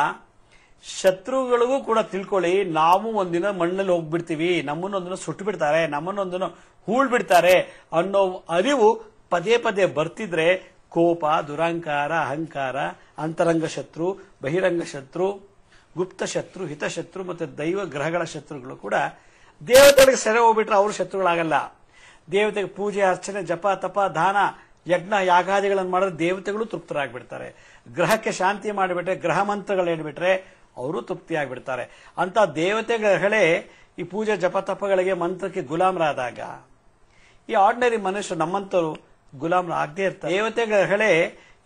ಶತ್ರುಗಳಿಗೂ ಕೂಡ ತಿಳ್ಕೊಳ್ಳಿ ನಾವು ಒಂದಿನ ಮಣ್ಣಲ್ಲಿ ಹೋಗ್ಬಿಡ್ತೀವಿ ನಮ್ಮನ್ನೊಂದಿನ ಸುಟ್ಟು ಬಿಡ್ತಾರೆ ನಮ್ಮನ್ನೊಂದಿನ ಹೂಳ್ ಬಿಡ್ತಾರೆ ಅನ್ನೋ ಅರಿವು ಪದೇ ಪದೇ ಬರ್ತಿದ್ರೆ ಕೋಪ ದುರಂಕಾರ ಅಹಂಕಾರ ಅಂತರಂಗ ಶತ್ರು ಬಹಿರಂಗ ಶತ್ರು ಗುಪ್ತ ಶತ್ರು ಹಿತಶತ್ರು ಮತ್ತೆ ದೈವ ಗ್ರಹಗಳ ಶತ್ರುಗಳು ಕೂಡ ದೇವತೆಗಳಿಗೆ ಸೆರೆ ಹೋಗ್ಬಿಟ್ರೆ ಅವರು ಶತ್ರುಗಳಾಗಲ್ಲ ದೇವತೆಗೆ ಪೂಜೆ ಅರ್ಚನೆ ಜಪ ತಪ ದಾನ ಯಜ್ಞ ಯಾಗಾದಿಗಳನ್ನು ಮಾಡಿದ್ರೆ ದೇವತೆಗಳು ತೃಪ್ತರಾಗ್ಬಿಡ್ತಾರೆ ಗ್ರಹಕ್ಕೆ ಶಾಂತಿ ಮಾಡಿಬಿಟ್ರೆ ಗ್ರಹ ಮಂತ್ರಗಳು ಹೇಳ್ಬಿಟ್ರೆ ಅವರು ತೃಪ್ತಿಯಾಗ್ಬಿಡ್ತಾರೆ ಅಂತ ದೇವತೆಗಳೇ ಈ ಪೂಜೆ ಜಪತಪಗಳಿಗೆ ಮಂತ್ರಕ್ಕೆ ಗುಲಾಮರಾದಾಗ ಈ ಆರ್ಡಿನರಿ ಮನುಷ್ಯ ನಮ್ಮಂತರು ಗುಲಾಮರ ಆಗದೇ ಇರ್ತಾರೆ ದೇವತೆಗಳೇ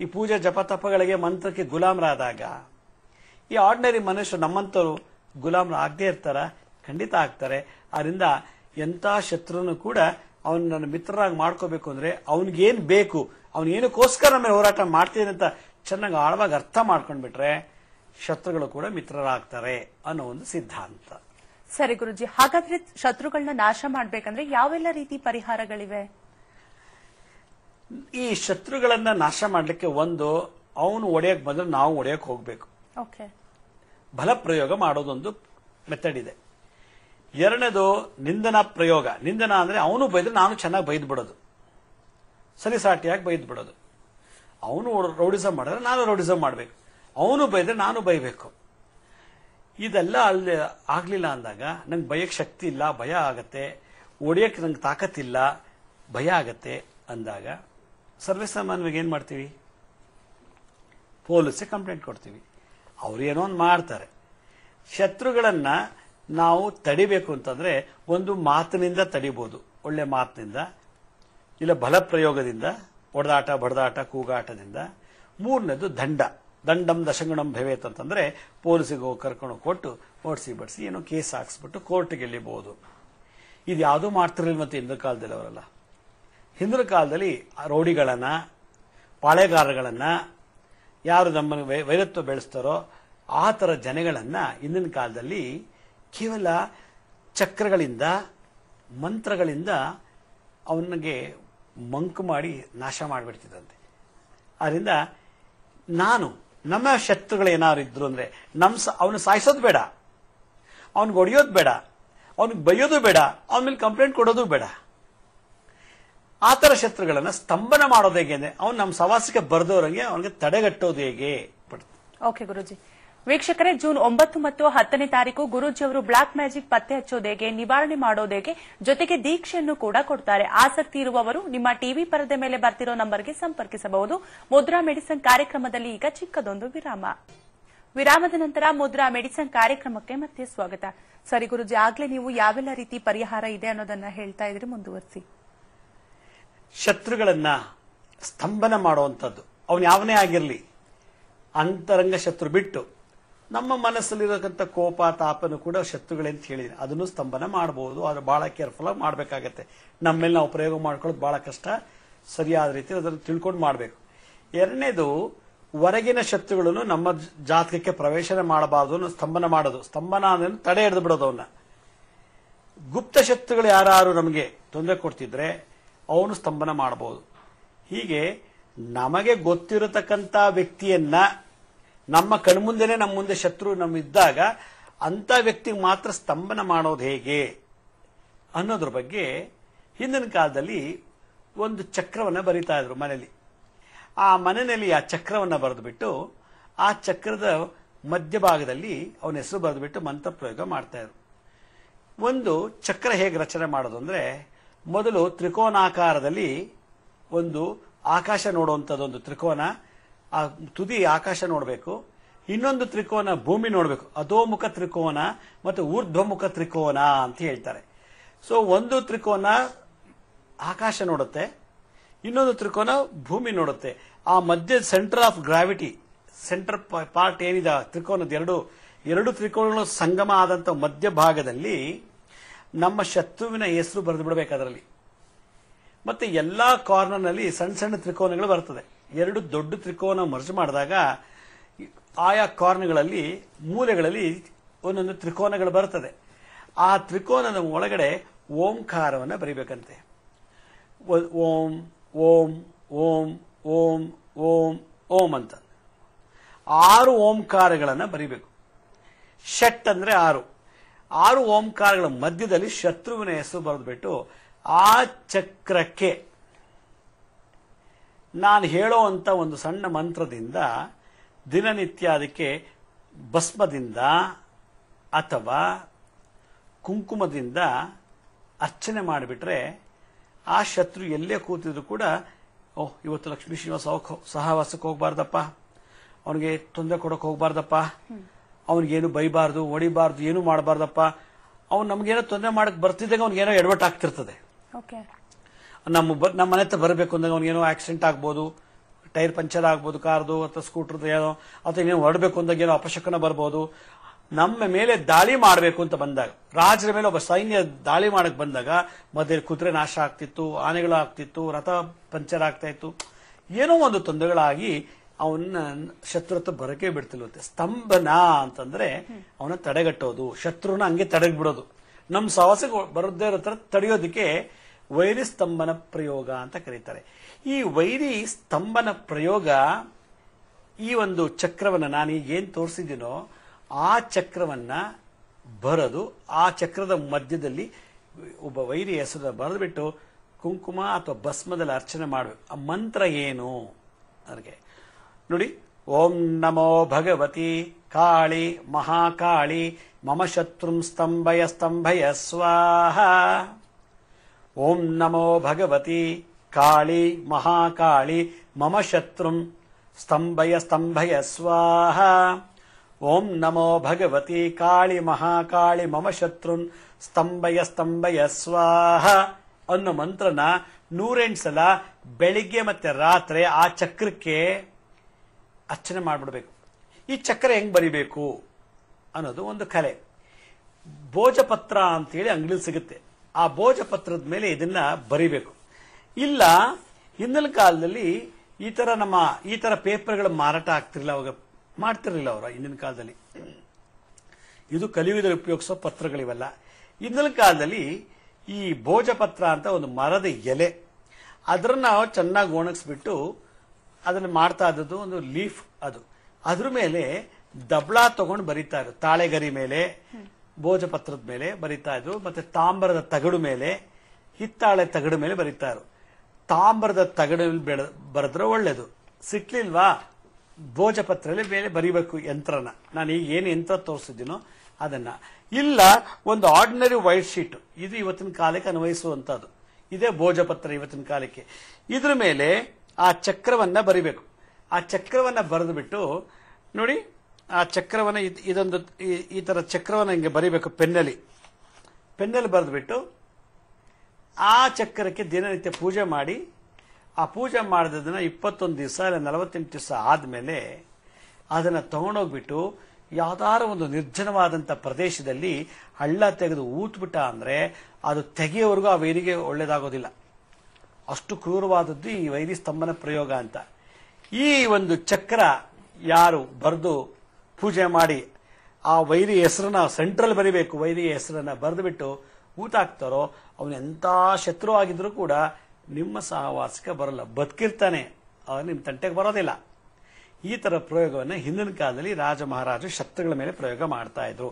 ಈ ಪೂಜೆ ಜಪತಪಗಳಿಗೆ ಮಂತ್ರಕ್ಕೆ ಗುಲಾಮರಾದಾಗ ಈ ಆರ್ಡಿನರಿ ಮನುಷ್ಯ ನಮ್ಮಂತರು ಗುಲಾಮರ ಆಗದೇ ಇರ್ತಾರ ಖಂಡಿತ ಆಗ್ತಾರೆ ಅದರಿಂದ ಎಂಥ ಶತ್ರುನು ಕೂಡ ನನ್ನ ಮಿತ್ರರಾಗಿ ಮಾಡ್ಕೋಬೇಕು ಅಂದ್ರೆ ಅವನಿಗೇನು ಬೇಕು ಅವನೇನಕ್ಕೋಸ್ಕರ ನಮ್ಮ ಹೋರಾಟ ಮಾಡ್ತೀನಿ ಅಂತ ಚೆನ್ನಾಗಿ ಆಳವಾಗಿ ಅರ್ಥ ಮಾಡ್ಕೊಂಡ್ಬಿಟ್ರೆ ಶತ್ರುಗಳು ಕೂಡ ಮಿತ್ರರಾಗ್ತಾರೆ ಅನ್ನೋ ಒಂದು ಸಿದ್ಧಾಂತ ಸರಿ ಗುರುಜಿ ಹಾಗಾದ್ರೆ ಶತ್ರುಗಳನ್ನ ನಾಶ ಮಾಡಬೇಕಂದ್ರೆ ಯಾವೆಲ್ಲ ರೀತಿ ಪರಿಹಾರಗಳಿವೆ ಈ ಶತ್ರುಗಳನ್ನ ನಾಶ ಮಾಡಲಿಕ್ಕೆ ಒಂದು ಅವನು ಒಡೆಯಕ್ ಬಂದ್ರೆ ನಾವು ಒಡೆಯಕ್ ಹೋಗ್ಬೇಕು ಪ್ರಯೋಗ ಮಾಡೋದೊಂದು ಮೆಥಡ್ ಇದೆ ಎರಡನೇದು ನಿಂದನ ಪ್ರಯೋಗ ನಿಂದನ ಅಂದ್ರೆ ಅವನು ಬೈದ್ರೆ ನಾನು ಚೆನ್ನಾಗಿ ಬೈದ್ ಬಿಡೋದು ಸರಿಸಾಟಿಯಾಗಿ ಬೈದ್ ಬಿಡೋದು ಅವನು ರೌಡಿಸಮ್ ಮಾಡಿದ್ರೆ ನಾನು ರೌಡಿಸಮ್ ಮಾಡಬೇಕು ಅವನು ಬೈದ್ರೆ ನಾನು ಬೈಬೇಕು ಇದೆಲ್ಲ ಅಲ್ಲಿ ಆಗಲಿಲ್ಲ ಅಂದಾಗ ನಂಗೆ ಭಯಕ್ಕೆ ಶಕ್ತಿ ಇಲ್ಲ ಭಯ ಆಗತ್ತೆ ಒಡೆಯಕ್ಕೆ ನಂಗೆ ತಾಕತ್ತಿಲ್ಲ ಭಯ ಆಗತ್ತೆ ಅಂದಾಗ ಸರ್ವೇಸಾಮಾನ್ಯವಾಗಿ ಏನು ಮಾಡ್ತೀವಿ ಪೊಲೀಸಿಗೆ ಕಂಪ್ಲೇಂಟ್ ಕೊಡ್ತೀವಿ ಅವ್ರು ಏನೋ ಒಂದು ಮಾಡ್ತಾರೆ ಶತ್ರುಗಳನ್ನು ನಾವು ತಡಿಬೇಕು ಅಂತಂದರೆ ಒಂದು ಮಾತಿನಿಂದ ತಡಿಬೋದು ಒಳ್ಳೆ ಮಾತಿನಿಂದ ಇಲ್ಲ ಬಲ ಪ್ರಯೋಗದಿಂದ ಹೊಡೆದಾಟ ಬಡದಾಟ ಕೂಗಾಟದಿಂದ ಮೂರನೇದು ದಂಡ ದಂಡಂ ದಶಂಗಣಂ ಭವೇತ್ ಅಂತಂದ್ರೆ ಪೊಲೀಸಿಗೆ ಕರ್ಕೊಂಡು ಕೊಟ್ಟು ಓಡಿಸಿ ಬಡಿಸಿ ಏನೋ ಕೇಸ್ ಹಾಕ್ಸ್ಬಿಟ್ಟು ಕೋರ್ಟ್ ಗೆಲ್ಲಿಬಹುದು ಇದು ಯಾವುದೂ ಮಾಡ್ತಿರಲಿಲ್ಲ ಮತ್ತೆ ಹಿಂದಿನ ಕಾಲದಲ್ಲಿ ಅವರಲ್ಲ ಹಿಂದಿನ ಕಾಲದಲ್ಲಿ ರೌಡಿಗಳನ್ನ ಪಾಳೆಗಾರಗಳನ್ನ ಯಾರು ನಮ್ಮ ವೈರತ್ವ ಬೆಳೆಸ್ತಾರೋ ಆ ಥರ ಜನಗಳನ್ನ ಹಿಂದಿನ ಕಾಲದಲ್ಲಿ ಕೇವಲ ಚಕ್ರಗಳಿಂದ ಮಂತ್ರಗಳಿಂದ ಅವನಿಗೆ ಮಂಕು ಮಾಡಿ ನಾಶ ಮಾಡಿಬಿಡ್ತಿದ್ದಂತೆ ಆದ್ದರಿಂದ ನಾನು ನಮ್ಮ ಶತ್ರುಗಳು ಏನಾದ್ರು ಇದ್ರು ಅಂದ್ರೆ ನಮ್ ಅವನು ಸಾಯಿಸೋದು ಬೇಡ ಅವನಿಗೆ ಒಡೆಯೋದು ಬೇಡ ಅವನಿಗೆ ಬೈಯೋದು ಬೇಡ ಅವನ ಮೇಲೆ ಕಂಪ್ಲೇಂಟ್ ಕೊಡೋದು ಬೇಡ ಆತರ ಶತ್ರುಗಳನ್ನ ಸ್ತಂಭನ ಮಾಡೋದು ಹೇಗೆ ಅಂದ್ರೆ ಅವ್ನು ನಮ್ಮ ಸವಾಸಕ್ಕೆ ಬರ್ದೋರಂಗೆ ಅವನಿಗೆ ತಡೆಗಟ್ಟೋದು ಹೇಗೆ ಓಕೆ ಗುರುಜಿ ವೀಕ್ಷಕರೇ ಜೂನ್ ಒಂಬತ್ತು ಮತ್ತು ಹತ್ತನೇ ತಾರೀಕು ಅವರು ಬ್ಲಾಕ್ ಮ್ಯಾಜಿಕ್ ಪತ್ತೆ ಹಚ್ಚೋದೇಗೆ ನಿವಾರಣೆ ಮಾಡೋದೇಗೆ ಜೊತೆಗೆ ದೀಕ್ಷೆಯನ್ನು ಕೂಡ ಕೊಡ್ತಾರೆ ಆಸಕ್ತಿ ಇರುವವರು ನಿಮ್ಮ ಟಿವಿ ಪರದೆ ಮೇಲೆ ಬರ್ತಿರೋ ನಂಬರ್ಗೆ ಸಂಪರ್ಕಿಸಬಹುದು ಮುದ್ರಾ ಮೆಡಿಸನ್ ಕಾರ್ಯಕ್ರಮದಲ್ಲಿ ಈಗ ಚಿಕ್ಕದೊಂದು ವಿರಾಮ ವಿರಾಮದ ನಂತರ ಮುದ್ರಾ ಮೆಡಿಸನ್ ಕಾರ್ಯಕ್ರಮಕ್ಕೆ ಮತ್ತೆ ಸ್ವಾಗತ ಸರಿ ಗುರುಜಿ ಆಗ್ಲೇ ನೀವು ಯಾವೆಲ್ಲ ರೀತಿ ಪರಿಹಾರ ಇದೆ ಅನ್ನೋದನ್ನ ಹೇಳ್ತಾ ಇದ್ರೆ ಮುಂದುವರಿಸಿ ಶತ್ರುಗಳನ್ನ ಸ್ತಂಭನ ಮಾಡುವಂತದ್ದು ಅವನು ಯಾವನೇ ಆಗಿರಲಿ ಅಂತರಂಗ ಶತ್ರು ಬಿಟ್ಟು ನಮ್ಮ ಮನಸ್ಸಲ್ಲಿರತಕ್ಕಂಥ ಕೋಪ ತಾಪನು ಕೂಡ ಶತ್ರುಗಳಂತ ಹೇಳಿದ್ರು ಅದನ್ನು ಸ್ತಂಭನ ಮಾಡಬಹುದು ಆದರೆ ಬಹಳ ಕೇರ್ಫುಲ್ ಆಗಿ ಮಾಡಬೇಕಾಗತ್ತೆ ಮೇಲೆ ನಾವು ಪ್ರಯೋಗ ಮಾಡ್ಕೊಳ್ಳೋದು ಬಹಳ ಕಷ್ಟ ಸರಿಯಾದ ರೀತಿ ಅದನ್ನು ತಿಳ್ಕೊಂಡು ಮಾಡಬೇಕು ಎರಡನೇದು ಹೊರಗಿನ ಶತ್ರುಗಳನ್ನು ನಮ್ಮ ಜಾತಕಕ್ಕೆ ಪ್ರವೇಶನ ಮಾಡಬಾರ್ದು ಸ್ತಂಭನ ಮಾಡೋದು ಸ್ತಂಭನ ಅಂದ್ರೆ ತಡೆ ಹಿಡಿದು ಬಿಡೋದು ಅವನ್ನ ಗುಪ್ತ ಶತ್ರುಗಳು ಯಾರು ನಮಗೆ ತೊಂದರೆ ಕೊಡ್ತಿದ್ರೆ ಅವನು ಸ್ತಂಭನ ಮಾಡಬಹುದು ಹೀಗೆ ನಮಗೆ ಗೊತ್ತಿರತಕ್ಕಂಥ ವ್ಯಕ್ತಿಯನ್ನ ನಮ್ಮ ಕಣ್ಮುಂದೆನೆ ನಮ್ಮ ಮುಂದೆ ಶತ್ರು ನಮ್ಮಿದ್ದಾಗ ಅಂಥ ವ್ಯಕ್ತಿಗೆ ಮಾತ್ರ ಸ್ತಂಭನ ಮಾಡೋದು ಹೇಗೆ ಅನ್ನೋದ್ರ ಬಗ್ಗೆ ಹಿಂದಿನ ಕಾಲದಲ್ಲಿ ಒಂದು ಚಕ್ರವನ್ನು ಬರೀತಾ ಇದ್ರು ಮನೆಯಲ್ಲಿ ಆ ಮನೆಯಲ್ಲಿ ಆ ಚಕ್ರವನ್ನು ಬರೆದುಬಿಟ್ಟು ಆ ಚಕ್ರದ ಮಧ್ಯಭಾಗದಲ್ಲಿ ಅವನ ಹೆಸರು ಬರೆದುಬಿಟ್ಟು ಮಂತ್ರ ಪ್ರಯೋಗ ಮಾಡ್ತಾ ಇದ್ರು ಒಂದು ಚಕ್ರ ಹೇಗೆ ರಚನೆ ಮಾಡೋದು ಅಂದರೆ ಮೊದಲು ತ್ರಿಕೋನಾಕಾರದಲ್ಲಿ ಒಂದು ಆಕಾಶ ನೋಡುವಂಥದ್ದೊಂದು ತ್ರಿಕೋನ ಆ ತುದಿ ಆಕಾಶ ನೋಡಬೇಕು ಇನ್ನೊಂದು ತ್ರಿಕೋನ ಭೂಮಿ ನೋಡಬೇಕು ಅಧೋಮುಖ ತ್ರಿಕೋನ ಮತ್ತು ಊರ್ಧ್ವಮುಖ ತ್ರಿಕೋನ ಅಂತ ಹೇಳ್ತಾರೆ ಸೊ ಒಂದು ತ್ರಿಕೋನ ಆಕಾಶ ನೋಡುತ್ತೆ ಇನ್ನೊಂದು ತ್ರಿಕೋನ ಭೂಮಿ ನೋಡುತ್ತೆ ಆ ಮಧ್ಯ centre of gravity centre part ಏನಿದೆ ತ್ರಿಕೋನದ ಎರಡು ಎರಡು ತ್ರಿಕೋನಗಳು ಸಂಗಮ ಮಧ್ಯ ಮಧ್ಯಭಾಗದಲ್ಲಿ ನಮ್ಮ ಶತ್ರುವಿನ ಹೆಸರು ಬರೆದು ಬಿಡಬೇಕು ಅದರಲ್ಲಿ ಮತ್ತೆ ಎಲ್ಲಾ ಕಾರ್ನರ್ನಲ್ಲಿ ಸಣ್ಣ ಸಣ್ಣ ತ್ರಿಕೋನಗಳು ಬರ್ತದೆ ಎರಡು ದೊಡ್ಡ ತ್ರಿಕೋನ ಮರ್ಜ್ ಮಾಡಿದಾಗ ಆಯಾ ಕಾರ್ನ್ಗಳಲ್ಲಿ ಮೂಲೆಗಳಲ್ಲಿ ಒಂದೊಂದು ತ್ರಿಕೋನಗಳು ಬರ್ತದೆ ಆ ತ್ರಿಕೋನದ ಒಳಗಡೆ ಓಂಕಾರವನ್ನು ಬರಿಬೇಕಂತೆ ಓಂ ಓಂ ಓಂ ಓಂ ಓಂ ಓಂ ಅಂತ ಆರು ಓಂಕಾರಗಳನ್ನು ಬರಿಬೇಕು ಷಟ್ ಅಂದರೆ ಆರು ಆರು ಓಂಕಾರಗಳ ಮಧ್ಯದಲ್ಲಿ ಶತ್ರುವಿನ ಹೆಸರು ಬರೆದುಬಿಟ್ಟು ಆ ಚಕ್ರಕ್ಕೆ ನಾನು ಹೇಳೋವಂಥ ಒಂದು ಸಣ್ಣ ಮಂತ್ರದಿಂದ ದಿನನಿತ್ಯ ಅದಕ್ಕೆ ಭಸ್ಮದಿಂದ ಅಥವಾ ಕುಂಕುಮದಿಂದ ಅರ್ಚನೆ ಮಾಡಿಬಿಟ್ರೆ ಆ ಶತ್ರು ಎಲ್ಲೇ ಕೂತಿದ್ರು ಕೂಡ ಓಹ್ ಇವತ್ತು ಲಕ್ಷ್ಮೀ ಶ್ರೀನಿವಾಸ ಸಹವಾಸಕ್ಕೆ ಹೋಗ್ಬಾರ್ದಪ್ಪ ಅವನಿಗೆ ತೊಂದರೆ ಕೊಡೋಕೆ ಹೋಗ್ಬಾರ್ದಪ್ಪ ಅವನಿಗೇನು ಬೈಬಾರ್ದು ಹೊಡಿಬಾರ್ದು ಏನು ಮಾಡಬಾರ್ದಪ್ಪ ಅವ್ನು ನಮಗೇನೋ ತೊಂದರೆ ಮಾಡಕ್ಕೆ ಬರ್ತಿದ್ದಾಗ ಅವ್ನಿಗೇನೋ ಎಡವಟ್ ಆಗ್ತಿರ್ತದೆ ನಮ್ಮ ನಮ್ಮ ಮನೆ ಹತ್ರ ಬರಬೇಕು ಅಂದಾಗ ಅವನಿಗೇನೋ ಆಕ್ಸಿಡೆಂಟ್ ಆಗ್ಬೋದು ಟೈರ್ ಪಂಚರ್ ಆಗ್ಬೋದು ಕಾರ್ದು ಅಥವಾ ಸ್ಕೂಟರ್ದು ಏನೋ ಅಥವಾ ಇನ್ನೇನು ಹೊರಡಬೇಕು ಅಂದಾಗ ಏನೋ ಅಪಶಕನ ಬರ್ಬೋದು ನಮ್ಮ ಮೇಲೆ ದಾಳಿ ಮಾಡಬೇಕು ಅಂತ ಬಂದಾಗ ರಾಜರ ಮೇಲೆ ಒಬ್ಬ ಸೈನ್ಯ ದಾಳಿ ಮಾಡಕ್ಕೆ ಬಂದಾಗ ಮಧ್ಯೆ ಕುದುರೆ ನಾಶ ಆಗ್ತಿತ್ತು ಆನೆಗಳು ಆಗ್ತಿತ್ತು ರಥ ಪಂಚರ್ ಆಗ್ತಾ ಇತ್ತು ಏನೋ ಒಂದು ತೊಂದರೆಗಳಾಗಿ ಅವನ್ನ ಶತ್ರು ಹತ್ರ ಬರಕೆ ಬಿಡ್ತಿಲ್ವಂತೆ ಸ್ತಂಭನ ಅಂತಂದ್ರೆ ಅವನ ತಡೆಗಟ್ಟೋದು ಶತ್ರುನ ಹಂಗೆ ತಡೆಗ್ ಬಿಡೋದು ನಮ್ಮ ಸಹವಾಸಕ್ಕೆ ಬರೋದೇ ಹತ್ರ ತಡೆಯೋದಕ್ಕೆ ವೈರಿ ಸ್ತಂಭನ ಪ್ರಯೋಗ ಅಂತ ಕರೀತಾರೆ ಈ ವೈರಿ ಸ್ತಂಭನ ಪ್ರಯೋಗ ಈ ಒಂದು ಚಕ್ರವನ್ನು ನಾನು ಏನು ತೋರಿಸಿದ್ದೀನೋ ಆ ಚಕ್ರವನ್ನು ಬರೆದು ಆ ಚಕ್ರದ ಮಧ್ಯದಲ್ಲಿ ಒಬ್ಬ ವೈರಿ ಹೆಸರು ಬಿಟ್ಟು ಕುಂಕುಮ ಅಥವಾ ಭಸ್ಮದಲ್ಲಿ ಅರ್ಚನೆ ಮಾಡಬೇಕು ಆ ಮಂತ್ರ ಏನು ಅದಕ್ಕೆ ನೋಡಿ ಓಂ ನಮೋ ಭಗವತಿ ಕಾಳಿ ಮಹಾಕಾಳಿ ಮಮ ಶತ್ರು ಸ್ತಂಭಯ ಸ್ತಂಭಯ ಸ್ವಾಹ ಓಂ ನಮೋ ಭಗವತಿ ಕಾಳಿ ಮಹಾಕಾಳಿ ಮಮ ಶತ್ರುಂ ಸ್ತಂಭಯ ಸ್ತಂಭಯ ಸ್ವಾಹ ಓಂ ನಮೋ ಭಗವತಿ ಕಾಳಿ ಮಹಾಕಾಳಿ ಮಮ ಶತ್ರುನ್ ಸ್ತಂಭಯ ಸ್ತಂಭಯ ಸ್ವಾಹ ಅನ್ನೋ ಮಂತ್ರನ ನೂರೆಂಟು ಸಲ ಬೆಳಿಗ್ಗೆ ಮತ್ತೆ ರಾತ್ರಿ ಆ ಚಕ್ರಕ್ಕೆ ಅರ್ಚನೆ ಮಾಡಿಬಿಡ್ಬೇಕು ಈ ಚಕ್ರ ಹೆಂಗ್ ಬರಿಬೇಕು ಅನ್ನೋದು ಒಂದು ಕಲೆ ಭೋಜಪತ್ರ ಅಂತೇಳಿ ಅಂಗಡಿಲಿ ಸಿಗುತ್ತೆ ಆ ಭೋಜಪತ್ರದ ಮೇಲೆ ಇದನ್ನ ಬರಿಬೇಕು ಇಲ್ಲ ಹಿಂದಿನ ಕಾಲದಲ್ಲಿ ಈ ತರ ನಮ್ಮ ಈ ತರ ಪೇಪರ್ಗಳು ಮಾರಾಟ ಆಗ್ತಿರಲಿಲ್ಲ ಅವಾಗ ಮಾಡ್ತಿರಲಿಲ್ಲ ಅವರು ಹಿಂದಿನ ಕಾಲದಲ್ಲಿ ಇದು ಕಲಿಯುವುದರಲ್ಲಿ ಉಪಯೋಗಿಸೋ ಪತ್ರಗಳಿವೆಲ್ಲ ಹಿಂದಿನ ಕಾಲದಲ್ಲಿ ಈ ಭೋಜಪತ್ರ ಅಂತ ಒಂದು ಮರದ ಎಲೆ ಅದರನ್ನ ಚೆನ್ನಾಗಿ ಒಣಗಿಸ್ಬಿಟ್ಟು ಅದನ್ನ ಮಾಡ್ತಾ ಇದ್ದದ್ದು ಒಂದು ಲೀಫ್ ಅದು ಅದ್ರ ಮೇಲೆ ದಬ್ಳಾ ತಗೊಂಡು ಬರೀತಾರೆ ತಾಳೆಗರಿ ಮೇಲೆ ಭೋಜಪತ್ರದ ಮೇಲೆ ಬರೀತಾ ಇದ್ರು ಮತ್ತೆ ತಾಮ್ರದ ತಗಡು ಮೇಲೆ ಹಿತ್ತಾಳೆ ತಗಡು ಮೇಲೆ ಬರೀತಾ ಇದ್ರು ತಾಮ್ರದ ತಗಡು ಬರೆದ್ರೆ ಒಳ್ಳೇದು ಸಿಕ್ಲಿಲ್ವಾ ಭೋಜಪತ್ರದಲ್ಲಿ ಮೇಲೆ ಬರೀಬೇಕು ಯಂತ್ರನ ನಾನು ಈಗ ಏನು ಯಂತ್ರ ತೋರಿಸಿದ್ದೀನೋ ಅದನ್ನ ಇಲ್ಲ ಒಂದು ಆರ್ಡಿನರಿ ವೈಟ್ ಶೀಟ್ ಇದು ಇವತ್ತಿನ ಕಾಲಕ್ಕೆ ಅನ್ವಯಿಸುವಂತದ್ದು ಇದೇ ಭೋಜಪತ್ರ ಇವತ್ತಿನ ಕಾಲಕ್ಕೆ ಇದ್ರ ಮೇಲೆ ಆ ಚಕ್ರವನ್ನ ಬರಿಬೇಕು ಆ ಚಕ್ರವನ್ನ ಬರೆದು ಬಿಟ್ಟು ನೋಡಿ ಆ ಚಕ್ರವನ್ನ ಇದೊಂದು ಈ ತರ ಚಕ್ರವನ್ನ ಹಿಂಗೆ ಬರೀಬೇಕು ಪೆನ್ನಲ್ಲಿ ಪೆನ್ನಲ್ಲಿ ಬರೆದ್ಬಿಟ್ಟು ಆ ಚಕ್ರಕ್ಕೆ ದಿನನಿತ್ಯ ಪೂಜೆ ಮಾಡಿ ಆ ಪೂಜೆ ಮಾಡಿದ ದಿನ ಇಪ್ಪತ್ತೊಂದು ದಿವಸ ಇಲ್ಲ ನಲವತ್ತೆಂಟು ದಿವಸ ಆದಮೇಲೆ ಅದನ್ನ ತಗೊಂಡೋಗ್ಬಿಟ್ಟು ಯಾವ್ದಾರು ಒಂದು ನಿರ್ಜನವಾದಂತ ಪ್ರದೇಶದಲ್ಲಿ ಹಳ್ಳ ತೆಗೆದು ಊತ್ಬಿಟ್ಟ ಅಂದ್ರೆ ಅದು ತೆಗೆಯೋವರೆಗೂ ಆ ವೈರಿಗೆ ಒಳ್ಳೆಯದಾಗೋದಿಲ್ಲ ಅಷ್ಟು ಕ್ರೂರವಾದದ್ದು ಈ ವೈರಿ ಸ್ತಂಭನ ಪ್ರಯೋಗ ಅಂತ ಈ ಒಂದು ಚಕ್ರ ಯಾರು ಬರೆದು ಪೂಜೆ ಮಾಡಿ ಆ ವೈರಿ ಹೆಸರನ್ನ ಸೆಂಟ್ರಲ್ ಬರೀಬೇಕು ವೈರಿ ಹೆಸರನ್ನ ಬರೆದುಬಿಟ್ಟು ಹಾಕ್ತಾರೋ ಅವನು ಎಂಥ ಶತ್ರು ಆಗಿದ್ರೂ ಕೂಡ ನಿಮ್ಮ ಸಹವಾಸಕ್ಕೆ ಬರಲ್ಲ ಬದುಕಿರ್ತಾನೆ ಅವನು ನಿಮ್ಮ ತಂಟೆಗೆ ಬರೋದಿಲ್ಲ ಈ ಥರ ಪ್ರಯೋಗವನ್ನು ಹಿಂದಿನ ಕಾಲದಲ್ಲಿ ರಾಜ ಮಹಾರಾಜರು ಶತ್ರುಗಳ ಮೇಲೆ ಪ್ರಯೋಗ ಮಾಡ್ತಾ ಇದ್ರು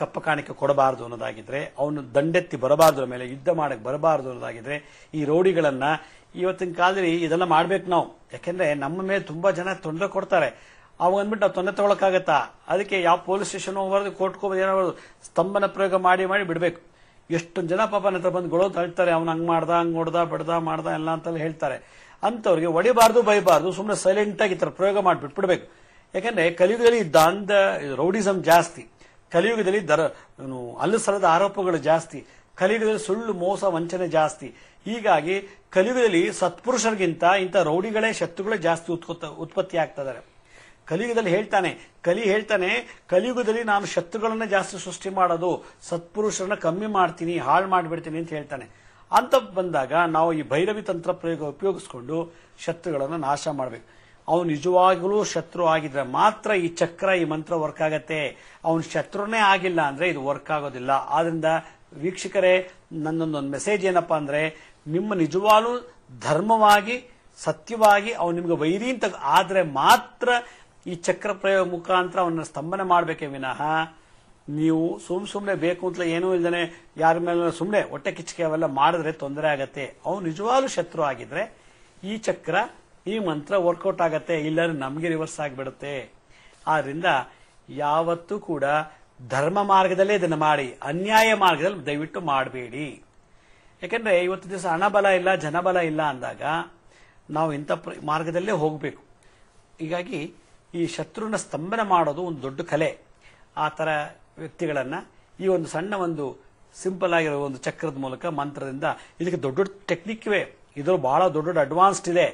ಕಪ್ಪ ಕಾಣಿಕೆ ಕೊಡಬಾರದು ಅನ್ನೋದಾಗಿದ್ರೆ ಅವನು ದಂಡೆತ್ತಿ ಬರಬಾರದು ಮೇಲೆ ಯುದ್ಧ ಮಾಡಕ್ಕೆ ಬರಬಾರದು ಅನ್ನೋದಾಗಿದ್ರೆ ಈ ರೌಡಿಗಳನ್ನ ಇವತ್ತಿನ ಕಾಲದಲ್ಲಿ ಇದೆಲ್ಲ ಮಾಡ್ಬೇಕು ನಾವು ಯಾಕೆಂದ್ರೆ ನಮ್ಮ ಮೇಲೆ ತುಂಬಾ ಜನ ತೊಂದರೆ ಕೊಡ್ತಾರೆ ಅವಾಗ ಅಂದ್ಬಿಟ್ಟು ನಾವು ತೊಂದರೆ ತಗೊಳಕಾಗತ್ತಾ ಅದಕ್ಕೆ ಯಾವ ಪೊಲೀಸ್ ಸ್ಟೇಷನ್ ಹೋಗ್ಬಾರ್ದು ಕೋರ್ಟ್ ಏನೋ ಸ್ತಂಭನ ಪ್ರಯೋಗ ಮಾಡಿ ಮಾಡಿ ಬಿಡಬೇಕು ಎಷ್ಟು ಜನ ಪಾಪ ನನ್ನ ಹತ್ರ ಬಂದು ಗೊಳೋದು ಹೇಳ್ತಾರೆ ಅವ್ನು ಹಂಗೆ ಮಾಡ್ದ ಹಂಗೆ ಹೊಡ್ದ ಬಡ್ದ ಮಾಡ್ದ ಎಲ್ಲ ಅಂತಲ್ಲಿ ಹೇಳ್ತಾರೆ ಅಂಥವ್ರಿಗೆ ಹೊಡಿಬಾರ್ದು ಬೈಬಾರ್ದು ಸುಮ್ಮನೆ ಸೈಲೆಂಟ್ ಆಗಿ ಥರ ಪ್ರಯೋಗ ಮಾಡಿಬಿಟ್ಟು ಬಿಡಬೇಕು ಯಾಕಂದ್ರೆ ಕಲಿಯುಗದಲ್ಲಿ ದಾಂದ ರೌಡಿಸಮ್ ಜಾಸ್ತಿ ಕಲಿಯುಗದಲ್ಲಿ ದರ ಅಲ್ಲಿ ಆರೋಪಗಳು ಜಾಸ್ತಿ ಕಲಿಯುಗದಲ್ಲಿ ಸುಳ್ಳು ಮೋಸ ವಂಚನೆ ಜಾಸ್ತಿ ಹೀಗಾಗಿ ಕಲಿಯುಗದಲ್ಲಿ ಸತ್ಪುರುಷರಿಗಿಂತ ಇಂಥ ರೌಡಿಗಳೇ ಶತ್ರುಗಳೇ ಜಾಸ್ತಿ ಉತ್ಪತ್ತಿ ಆಗ್ತಾ ಇದ್ದಾರೆ ಕಲಿಯುಗದಲ್ಲಿ ಹೇಳ್ತಾನೆ ಕಲಿ ಹೇಳ್ತಾನೆ ಕಲಿಯುಗದಲ್ಲಿ ನಾನು ಶತ್ರುಗಳನ್ನ ಜಾಸ್ತಿ ಸೃಷ್ಟಿ ಮಾಡೋದು ಸತ್ಪುರುಷರನ್ನ ಕಮ್ಮಿ ಮಾಡ್ತೀನಿ ಹಾಳು ಮಾಡಿಬಿಡ್ತೀನಿ ಅಂತ ಹೇಳ್ತಾನೆ ಅಂತ ಬಂದಾಗ ನಾವು ಈ ಭೈರವಿ ತಂತ್ರ ಪ್ರಯೋಗ ಉಪಯೋಗಿಸ್ಕೊಂಡು ಶತ್ರುಗಳನ್ನು ನಾಶ ಮಾಡಬೇಕು ಅವನು ನಿಜವಾಗಲೂ ಶತ್ರು ಆಗಿದ್ರೆ ಮಾತ್ರ ಈ ಚಕ್ರ ಈ ಮಂತ್ರ ವರ್ಕ್ ಆಗತ್ತೆ ಅವನು ಶತ್ರುನೇ ಆಗಿಲ್ಲ ಅಂದ್ರೆ ಇದು ವರ್ಕ್ ಆಗೋದಿಲ್ಲ ಆದ್ರಿಂದ ವೀಕ್ಷಕರೇ ನನ್ನೊಂದೊಂದು ಮೆಸೇಜ್ ಏನಪ್ಪಾ ಅಂದ್ರೆ ನಿಮ್ಮ ನಿಜವಾಗ್ಲೂ ಧರ್ಮವಾಗಿ ಸತ್ಯವಾಗಿ ಅವನು ನಿಮ್ಗೆ ವೈರಿ ಅಂತ ಆದ್ರೆ ಮಾತ್ರ ಈ ಚಕ್ರ ಪ್ರಯೋಗ ಮುಖಾಂತರ ಅವನ್ನ ಸ್ತಂಭನೆ ಮಾಡಬೇಕೆ ವಿನಃ ನೀವು ಸುಮ್ ಸುಮ್ನೆ ಬೇಕು ಅಂತ ಏನೂ ಇಲ್ಲದೆ ಯಾರ ಮೇಲೆ ಸುಮ್ನೆ ಹೊಟ್ಟೆ ಕಿಚ್ಚಿಗೆ ಅವೆಲ್ಲ ಮಾಡಿದ್ರೆ ತೊಂದರೆ ಆಗತ್ತೆ ಅವ್ನು ನಿಜವಾಗ್ಲೂ ಶತ್ರು ಆಗಿದ್ರೆ ಈ ಚಕ್ರ ಈ ಮಂತ್ರ ವರ್ಕೌಟ್ ಆಗತ್ತೆ ಇಲ್ಲಾಂದ್ರೆ ನಮಗೆ ರಿವರ್ಸ್ ಆಗಿಬಿಡುತ್ತೆ ಆದ್ರಿಂದ ಯಾವತ್ತೂ ಕೂಡ ಧರ್ಮ ಮಾರ್ಗದಲ್ಲೇ ಇದನ್ನು ಮಾಡಿ ಅನ್ಯಾಯ ಮಾರ್ಗದಲ್ಲಿ ದಯವಿಟ್ಟು ಮಾಡಬೇಡಿ ಯಾಕೆಂದ್ರೆ ಇವತ್ತು ದಿವಸ ಹಣಬಲ ಇಲ್ಲ ಜನಬಲ ಇಲ್ಲ ಅಂದಾಗ ನಾವು ಇಂಥ ಮಾರ್ಗದಲ್ಲೇ ಹೋಗಬೇಕು ಹೀಗಾಗಿ ಈ ಶತ್ರುನ ಸ್ತಂಭನ ಮಾಡೋದು ಒಂದು ದೊಡ್ಡ ಕಲೆ ಆ ತರ ವ್ಯಕ್ತಿಗಳನ್ನ ಈ ಒಂದು ಸಣ್ಣ ಒಂದು ಸಿಂಪಲ್ ಆಗಿರೋ ಒಂದು ಚಕ್ರದ ಮೂಲಕ ಮಂತ್ರದಿಂದ ಇದಕ್ಕೆ ದೊಡ್ಡ ದೊಡ್ಡ ಇವೆ ಇದ್ರ ಬಹಳ ದೊಡ್ಡ ದೊಡ್ಡ ಅಡ್ವಾನ್ಸ್ಡ್ ಇದೆ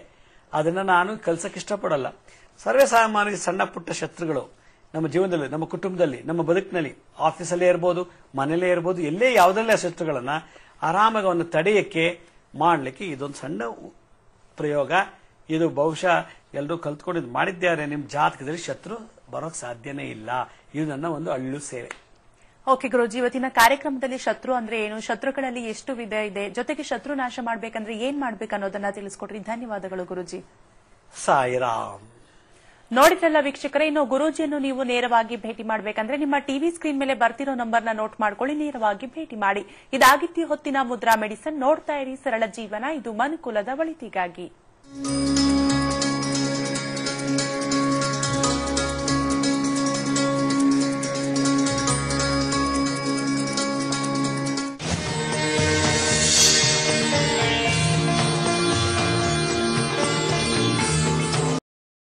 ಅದನ್ನ ನಾನು ಕಲ್ಸಕ್ಕೆ ಇಷ್ಟಪಡಲ್ಲ ಸರ್ವೇ ಸಾಮಾನ್ಯ ಸಣ್ಣ ಪುಟ್ಟ ಶತ್ರುಗಳು ನಮ್ಮ ಜೀವನದಲ್ಲಿ ನಮ್ಮ ಕುಟುಂಬದಲ್ಲಿ ನಮ್ಮ ಬದುಕಿನಲ್ಲಿ ಆಫೀಸಲ್ಲೇ ಇರ್ಬೋದು ಮನೆಯಲ್ಲೇ ಇರ್ಬೋದು ಎಲ್ಲೇ ಯಾವುದಲ್ಲೇ ಶತ್ರುಗಳನ್ನ ಆರಾಮಾಗಿ ತಡೆಯಕ್ಕೆ ಮಾಡಲಿಕ್ಕೆ ಇದೊಂದು ಸಣ್ಣ ಪ್ರಯೋಗ ಇದು ಬಹುಶಃ ಎಲ್ಲರೂ ಕಲ್ತ್ಕೊಂಡಿದ್ ಮಾಡಿದ್ದಾರೆ ನಿಮ್ಮ ಜಾತಕದಲ್ಲಿ ಶತ್ರು ಬರೋಕ್ ಸಾಧ್ಯನೇ ಇಲ್ಲ ಇದು ನನ್ನ ಒಂದು ಅಳ್ಳು ಸೇವೆ ಓಕೆ ಗುರುಜಿ ಇವತ್ತಿನ ಕಾರ್ಯಕ್ರಮದಲ್ಲಿ ಶತ್ರು ಅಂದ್ರೆ ಏನು ಶತ್ರುಗಳಲ್ಲಿ ಎಷ್ಟು ವಿಧ ಇದೆ ಜೊತೆಗೆ ಶತ್ರು ನಾಶ ಮಾಡ್ಬೇಕಂದ್ರೆ ಏನ್ ಮಾಡ್ಬೇಕು ಅನ್ನೋದನ್ನ ತಿಳಿಸ್ಕೊಟ್ರಿ ಧನ್ಯವಾದಗಳು ಗುರುಜಿ ಸಾಯಿರಾಮ್ ನೋಡಿದ್ರಲ್ಲ ವೀಕ್ಷಕರೇ ಇನ್ನು ಗುರುಜಿಯನ್ನು ನೀವು ನೇರವಾಗಿ ಭೇಟಿ ಮಾಡಬೇಕಂದ್ರೆ ನಿಮ್ಮ ಟಿವಿ ಸ್ಕ್ರೀನ್ ಮೇಲೆ ಬರ್ತಿರೋ ನಂಬರ್ನ ನೋಟ್ ಮಾಡ್ಕೊಳ್ಳಿ ನೇರವಾಗಿ ಭೇಟಿ ಮಾಡಿ ಇದಾಗಿತ್ತಿ ಹೊತ್ತಿನ ಮುದ್ರಾ ಮೆಡಿಸನ್ ನೋಡ್ತಾ ಇರಿ ಸರಳ ಜೀವನ ಇದು ಮನುಕುಲದ ಒಳಿತಿಗಾಗಿ